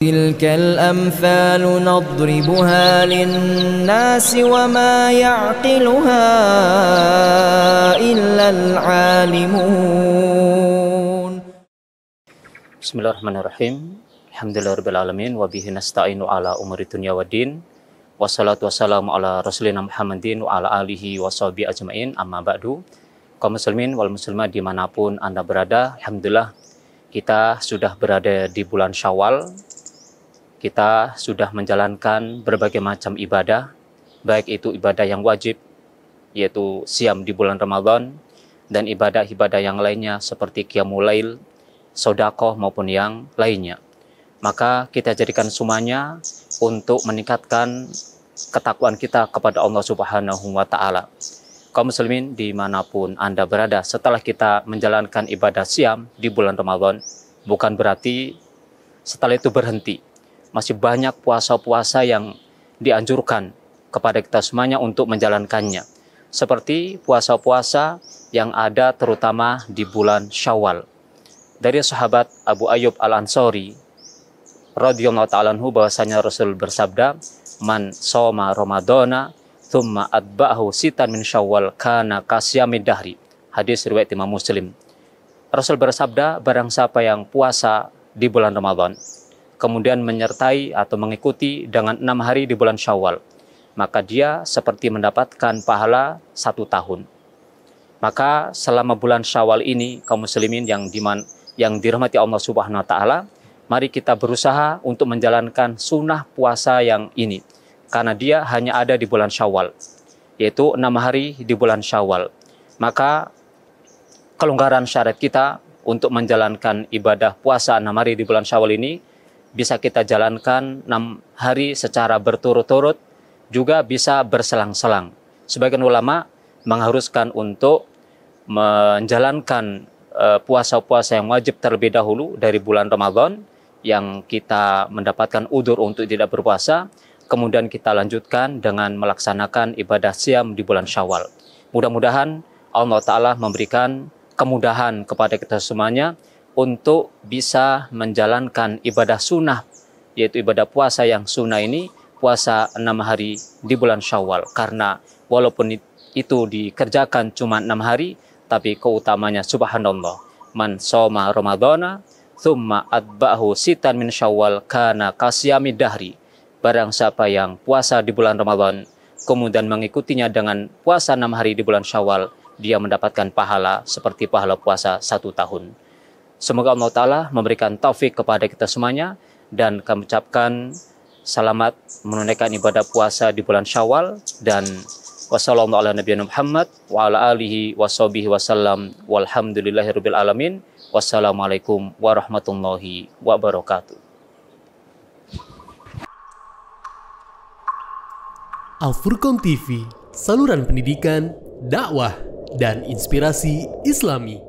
تلك الأمثال نضربها للناس وما يعقلها إلا العالمون بسم الله الرحمن الرحيم الحمد لله رب العالمين وبه نستعين على أمور الدنيا والدين والصلاة والسلام على رسولنا محمد wa ala alihi wa sahbihi ajma'in amma ba'du kaum muslimin wal muslimah dimanapun anda berada Alhamdulillah kita sudah berada di bulan syawal kita sudah menjalankan berbagai macam ibadah, baik itu ibadah yang wajib, yaitu siam di bulan Ramadan, dan ibadah-ibadah yang lainnya seperti Qiyamulail, Sodakoh maupun yang lainnya. Maka kita jadikan semuanya untuk meningkatkan ketakuan kita kepada Allah Subhanahu wa Ta'ala. Kaum muslimin dimanapun Anda berada, setelah kita menjalankan ibadah siam di bulan Ramadan, bukan berarti setelah itu berhenti masih banyak puasa-puasa yang dianjurkan kepada kita semuanya untuk menjalankannya. Seperti puasa-puasa yang ada terutama di bulan Syawal. Dari sahabat Abu Ayyub Al-Ansori radhiyallahu ta'ala anhu bahwasanya Rasul bersabda, "Man soma Ramadana thumma adba'ahu sitan min Syawal kana kasyamid dahri." Hadis riwayat Imam Muslim. Rasul bersabda, barang siapa yang puasa di bulan Ramadan, kemudian menyertai atau mengikuti dengan enam hari di bulan Syawal, maka dia seperti mendapatkan pahala satu tahun. Maka selama bulan Syawal ini, kaum muslimin yang diman, yang dirahmati Allah Subhanahu wa taala, mari kita berusaha untuk menjalankan sunnah puasa yang ini karena dia hanya ada di bulan Syawal, yaitu enam hari di bulan Syawal. Maka kelonggaran syarat kita untuk menjalankan ibadah puasa enam hari di bulan Syawal ini bisa kita jalankan enam hari secara berturut-turut, juga bisa berselang-selang. Sebagian ulama mengharuskan untuk menjalankan e, puasa-puasa yang wajib terlebih dahulu dari bulan Ramadan yang kita mendapatkan udur untuk tidak berpuasa, kemudian kita lanjutkan dengan melaksanakan ibadah siam di bulan Syawal. Mudah-mudahan Allah Ta'ala memberikan kemudahan kepada kita semuanya untuk bisa menjalankan ibadah sunnah, yaitu ibadah puasa yang sunnah ini, puasa enam hari di bulan Syawal. Karena walaupun itu dikerjakan cuma enam hari, tapi keutamanya subhanallah. Man soma Ramadana, thumma adba'hu sitan min syawal karena kasyami dahri. Barang siapa yang puasa di bulan Ramadan, kemudian mengikutinya dengan puasa enam hari di bulan syawal, dia mendapatkan pahala seperti pahala puasa satu tahun. Semoga Allah Ta'ala memberikan taufik kepada kita semuanya dan kami ucapkan selamat menunaikan ibadah puasa di bulan syawal dan wassalamualaikum warahmatullahi wabarakatuh. Al-Furqan TV, saluran pendidikan, dakwah, dan inspirasi islami.